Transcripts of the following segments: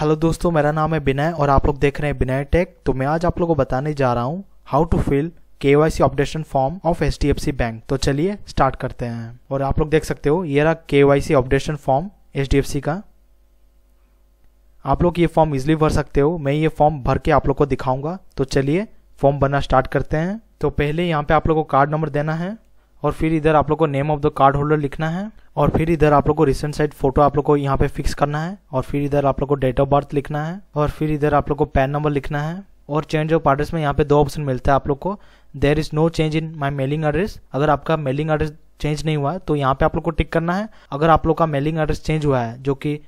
hello दोस्तों मेरा नाम है विनय और आप लोग देख रहे हैं विनय टेक तो मैं आज आप लोगों को बताने जा रहा हूँ how to fill KYC updation form of H D F C bank तो चलिए स्टार्ट करते हैं और आप लोग देख सकते हो ये रहा KYC C updation form H D F C का आप लोग ये फॉर्म इजिली भर सकते हो मैं ये फॉर्म भर के आप लोग को दिखाऊंगा तो चलिए फॉर्म भरना स्टार्ट करते हैं तो पहले यहाँ पे आप लोग को कार्ड नंबर देना है और फिर इधर आप लोग को name of the card holder लिखना है और फिर इधर आप लोग को रिसेंट साइड फोटो आप लोग को यहाँ पे फिक्स करना है और फिर इधर आप लोग को डेट ऑफ बर्थ लिखना है और फिर इधर आप लोग को पैन नंबर लिखना है और चेंज ऑफ एड्रेस में यहाँ पे दो ऑप्शन मिलता है आप लोग को there is no change in my mailing address अगर आपका मेलिंग एड्रेस चेंज नहीं हुआ है तो यहाँ पे आप लोग को टिक करना है अगर आप लोग का मेलिंग एड्रेस चेंज हुआ है जो कि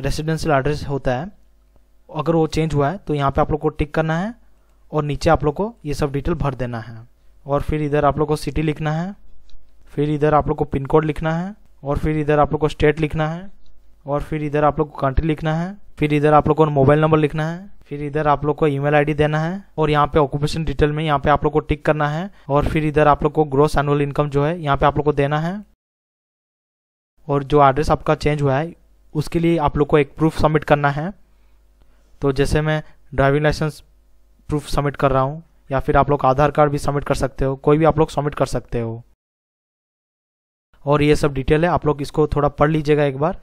रेसिडेंशियल एड्रेस होता है अगर वो चेंज हुआ है तो यहाँ पे आप लोग को टिक करना है और नीचे आप लोग को ये सब डिटेल भर देना है और फिर इधर आप लोग को सिटी लिखना है फिर इधर आप लोग को पिन कोड लिखना है और फिर इधर आप लोग को स्टेट लिखना है और फिर इधर आप लोग को कंट्री लिखना है फिर इधर आप लोग को मोबाइल नंबर लिखना है फिर इधर आप लोग को ईमेल आईडी देना है और यहाँ पे ऑक्यूपेशन डिटेल में यहाँ पे आप लोग को टिक करना है और फिर इधर आप लोग को ग्रोस एनुअल इनकम जो है यहाँ पे आप लोग को देना है और जो एड्रेस आपका चेंज हुआ है उसके लिए आप लोग को एक प्रूफ सबमिट करना है तो जैसे मैं ड्राइविंग लाइसेंस प्रूफ सबमिट कर रहा हूँ या फिर आप लोग आधार कार्ड भी सबमिट कर सकते हो कोई भी आप लोग सबमिट कर सकते हो और ये सब डिटेल है आप लोग इसको थोड़ा पढ़ लीजिएगा एक बार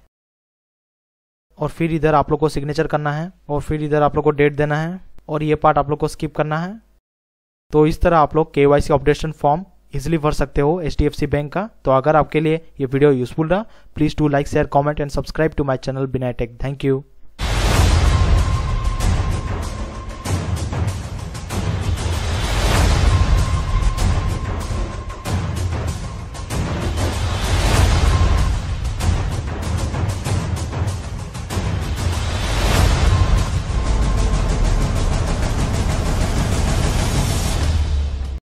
और फिर इधर आप लोग को सिग्नेचर करना है और फिर इधर आप लोग को डेट देना है और ये पार्ट आप लोग को स्किप करना है तो इस तरह आप लोग के वाई अपडेशन फॉर्म इजिली भर सकते हो एच बैंक का तो अगर आपके लिए ये वीडियो यूजफुल रहा please to like share comment and subscribe to my channel Binatech thank you